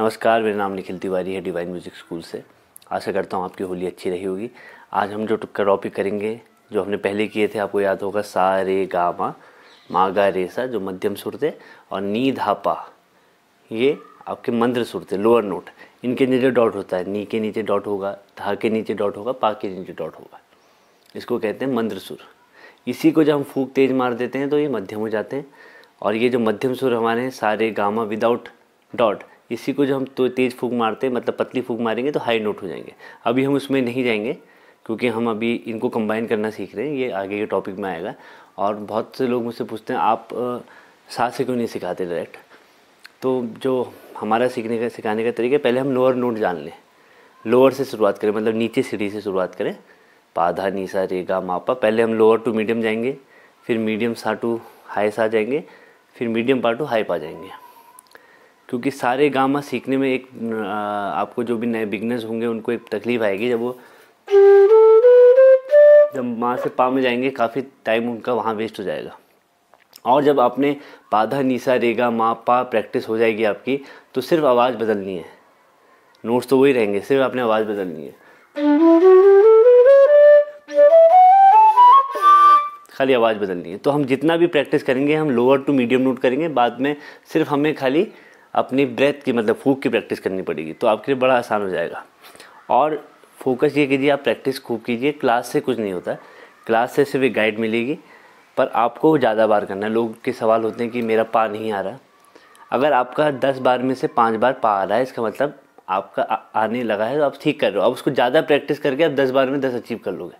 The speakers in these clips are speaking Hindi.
नमस्कार मेरा नाम निखिल तिवारी है डिवाइन म्यूज़िक स्कूल से आशा करता हूँ आपकी होली अच्छी रही होगी आज हम जो टुक्का टॉपिक करेंगे जो हमने पहले किए थे आपको याद होगा सा रे गा मा मा गा रे सा जो मध्यम सुर थे और नी धापा ये आपके मंद्र सुर थे लोअर नोट इनके नीचे डॉट होता है नी के नीचे डॉट होगा धा के नीचे डॉट होगा पा के नीचे डॉट होगा इसको कहते हैं मंद्र सुर इसी को जब हम फूक तेज मार देते हैं तो ये मध्यम हो जाते हैं और ये जो मध्यम सुर हमारे हैं सारे गामा विदाउट डॉट इसी को जब हम तो तेज़ फूक मारते हैं मतलब पतली फूक मारेंगे तो हाई नोट हो जाएंगे अभी हम उसमें नहीं जाएंगे क्योंकि हम अभी इनको कंबाइन करना सीख रहे हैं ये आगे के टॉपिक में आएगा और बहुत से लोग मुझसे पूछते हैं आप साथ से क्यों नहीं सिखाते डायरेक्ट तो जो हमारा सीखने का सिखाने का तरीका पहले हम लोअर नोट जान लें लोअर से शुरुआत करें मतलब नीचे सीढ़ी से शुरुआत करें पाधा नीसा रेगा मापा पहले हम लोअर टू मीडियम जाएंगे फिर मीडियम सा टू हाई सा जाएंगे फिर मीडियम पा टू हाई पा जाएंगे क्योंकि सारे गामा सीखने में एक आपको जो भी नए बिगनर्स होंगे उनको एक तकलीफ़ आएगी जब वो जब माँ से पा में जाएंगे काफ़ी टाइम उनका वहाँ वेस्ट हो जाएगा और जब आपने पाधा नीसा रेगा माँ पा प्रैक्टिस हो जाएगी आपकी तो सिर्फ आवाज़ बदलनी है नोट्स तो वही रहेंगे सिर्फ आपने आवाज़ बदलनी है खाली आवाज़ बदलनी है तो हम जितना भी प्रैक्टिस करेंगे हम लोअर टू मीडियम नोट करेंगे बाद में सिर्फ हमें खाली अपनी ब्रेथ की मतलब फूक की प्रैक्टिस करनी पड़ेगी तो आपके लिए बड़ा आसान हो जाएगा और फोकस ये कीजिए आप प्रैक्टिस खूब कीजिए क्लास से कुछ नहीं होता क्लास से सिर्फ एक गाइड मिलेगी पर आपको ज़्यादा बार करना है लोग के सवाल होते हैं कि मेरा पा नहीं आ रहा अगर आपका दस बार में से पाँच बार पा आ रहा है इसका मतलब आपका आने लगा है तो आप ठीक कर रहे हो अब उसको ज़्यादा प्रैक्टिस करके आप दस बार में दस अचीव कर लोगे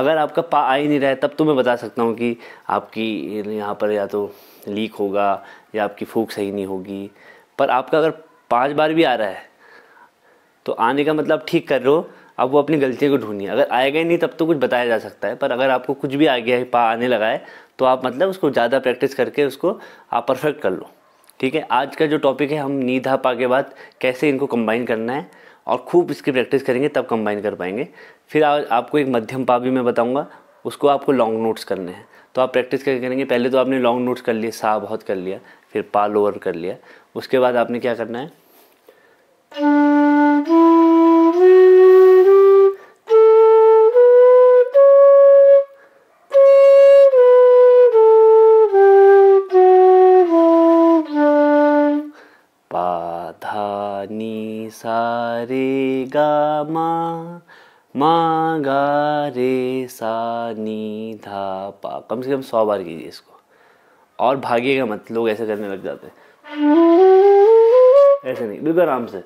अगर आपका पा आ ही नहीं रहा है तब तो मैं बता सकता हूँ कि आपकी यहाँ पर या तो लीक होगा या आपकी फूक सही नहीं होगी पर आपका अगर पाँच बार भी आ रहा है तो आने का मतलब ठीक कर रहे हो अब वो अपनी गलतियों को ढूंढिए अगर आएगा ही नहीं तब तो कुछ बताया जा सकता है पर अगर आपको कुछ भी आ गया है पा आने लगा है तो आप मतलब उसको ज़्यादा प्रैक्टिस करके उसको आप परफेक्ट कर लो ठीक है आज का जो टॉपिक है हम नींद आ पा के बाद कैसे इनको कंबाइन करना है और खूब इसकी प्रैक्टिस करेंगे तब कंबाइन कर पाएंगे फिर आज आपको एक मध्यम पा भी मैं बताऊँगा उसको आपको लॉन्ग नोट्स करने हैं तो आप प्रैक्टिस करके करेंगे पहले तो आपने लॉन्ग नोट्स कर लिए सा बहुत कर लिया फिर पा लोअर कर लिया उसके बाद आपने क्या करना है धा नी सा रे गा मा मा गा रे सा नी धा पा कम से कम सौ बार कीजिए इसको और भागिएगा मत लोग ऐसे करने लग जाते हैं ऐसे नहीं बिल्कुल आराम से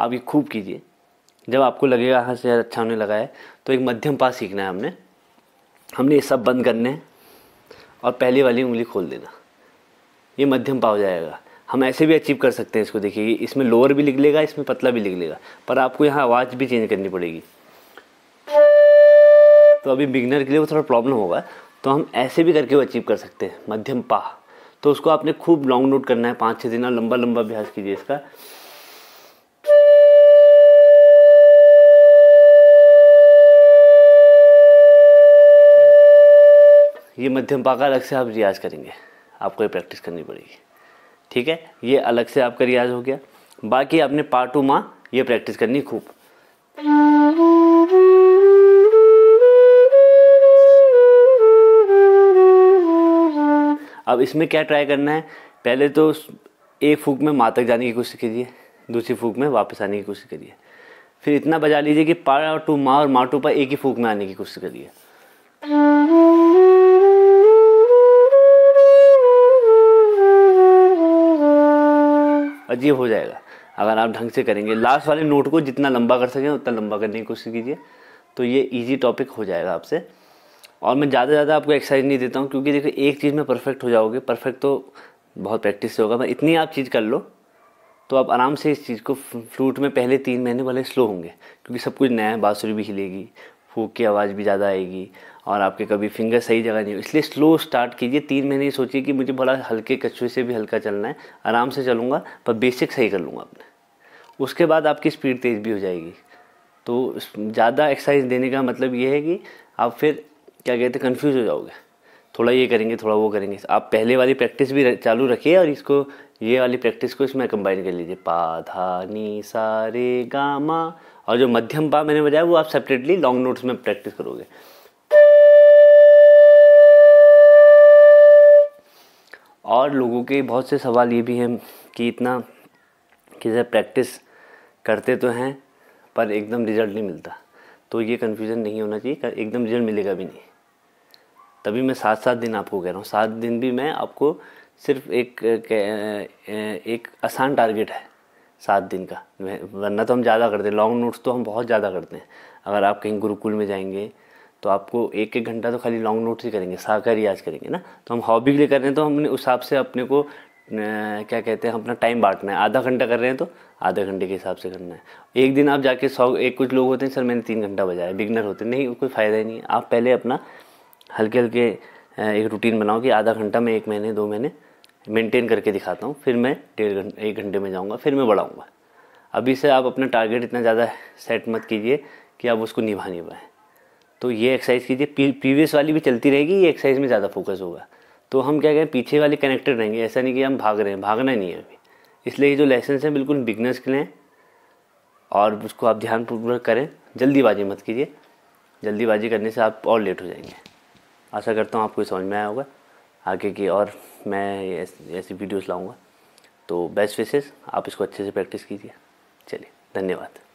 आप ये खूब कीजिए जब आपको लगेगा हाँ से अच्छा होने लगा है तो एक मध्यम पास सीखना है हमने हमने ये सब बंद करने हैं और पहली वाली उंगली खोल देना ये मध्यम पा हो जाएगा हम ऐसे भी अचीव कर सकते हैं इसको देखिए इसमें लोअर भी निकलेगा इसमें पतला भी निकलेगा पर आपको यहाँ आवाज़ भी चेंज करनी पड़ेगी तो अभी बिगनर के लिए वो थोड़ा प्रॉब्लम होगा तो हम ऐसे भी करके वो अचीव कर सकते हैं मध्यम पा तो उसको आपने खूब लॉन्ग नोट करना है पाँच छः दिन और लंबा लंबा अभ्यास कीजिए इसका ये मध्यम पा का अलग से आप रियाज करेंगे आपको ये प्रैक्टिस करनी पड़ेगी ठीक है ये अलग से आपका रियाज हो गया बाकी आपने पार्टू माँ ये प्रैक्टिस करनी खूब अब इसमें क्या ट्राई करना है पहले तो एक फूक में माँ तक जाने की कोशिश कीजिए दूसरी फूक में वापस आने की कोशिश करिए फिर इतना बजा लीजिए कि पार टू माँ और माँ टू पा एक ही फूक में आने की कोशिश करिए अजीब हो जाएगा अगर आप ढंग से करेंगे लास्ट वाले नोट को जितना लंबा कर सकें उतना लंबा करने की कोशिश कीजिए तो ये ईजी टॉपिक हो जाएगा आपसे और मैं ज़्यादा ज़्यादा आपको एक्सरसाइज नहीं देता हूँ क्योंकि देखो एक चीज़ में परफेक्ट हो जाओगे परफेक्ट तो बहुत प्रैक्टिस से होगा मैं इतनी आप चीज़ कर लो तो आप आराम से इस चीज़ को फ्लूट में पहले तीन महीने वाले स्लो होंगे क्योंकि सब कुछ नया है बाँसुरी भी हिलेगी फूक की आवाज़ भी ज़्यादा आएगी और आपके कभी फिंगर सही जगह नहीं हो इसलिए स्लो स्टार्ट कीजिए तीन महीने ही सोचिए कि मुझे बड़ा हल्के कछुए से भी हल्का चलना है आराम से चलूँगा पर बेसिक सही कर लूँगा अपने उसके बाद आपकी स्पीड तेज़ भी हो जाएगी तो ज़्यादा एक्सरसाइज देने का मतलब ये है कि आप फिर क्या कहते हैं कन्फ्यूज़ हो जाओगे थोड़ा ये करेंगे थोड़ा वो करेंगे आप पहले वाली प्रैक्टिस भी चालू रखिए और इसको ये वाली प्रैक्टिस को इसमें कंबाइन कर लीजिए पा धा नी सा रे गा मा और जो मध्यम पा मैंने बजाया वो आप सेपरेटली लॉन्ग नोट्स में प्रैक्टिस करोगे और लोगों के बहुत से सवाल ये भी हैं कि इतना किसे प्रैक्टिस करते तो हैं पर एकदम रिजल्ट नहीं मिलता तो ये कन्फ्यूज़न नहीं होना चाहिए एकदम रिजल्ट मिलेगा भी नहीं तभी मैं सात सात दिन आपको कह रहा हूँ सात दिन भी मैं आपको सिर्फ एक एक, एक आसान टारगेट है सात दिन का वरना तो हम ज़्यादा करते हैं लॉन्ग नोट्स तो हम बहुत ज़्यादा करते हैं अगर आप कहीं गुरुकुल में जाएंगे तो आपको एक एक घंटा तो खाली लॉन्ग नोट्स ही करेंगे साकार रियाज करेंगे ना तो हम हॉबी के लिए कर रहे हैं तो हमने उस हिसाब से अपने को क्या कहते हैं अपना टाइम बांटना है आधा घंटा कर रहे हैं तो आधे घंटे के हिसाब से करना है एक दिन आप जाके सौ एक कुछ लोग होते हैं सर मैंने तीन घंटा बजाया बिगनर होते हैं नहीं कोई फ़ायदा ही नहीं है आप पहले अपना हल्के हल्के एक रूटीन बनाओ कि आधा घंटा में एक महीने दो महीने मेंटेन करके दिखाता हूँ फिर मैं डेढ़ घंटे एक घंटे में जाऊँगा फिर मैं बढ़ाऊँगा अभी से आप अपना टारगेट इतना ज़्यादा सेट मत कीजिए कि आप उसको निभा नहीं पाएँ तो ये एक्सरसाइज कीजिए प्रीवियस वाली भी चलती रहेगी ये एक्सरसाइज में ज़्यादा फोकस होगा तो हम क्या कहें पीछे वाले कनेक्टेड रहेंगे ऐसा नहीं कि हम भाग रहे हैं भागना नहीं है अभी इसलिए ये जो लेसन हैं बिल्कुल बिगनर्स के लिए और उसको आप ध्यानपूर्वक करें जल्दीबाजी मत कीजिए जल्दीबाजी करने से आप और लेट हो जाएंगे आशा करता हूँ आपको समझ में आया होगा आगे की और मैं ऐसी वीडियोस लाऊंगा तो बेस्ट विशेज़ आप इसको अच्छे से प्रैक्टिस कीजिए चलिए धन्यवाद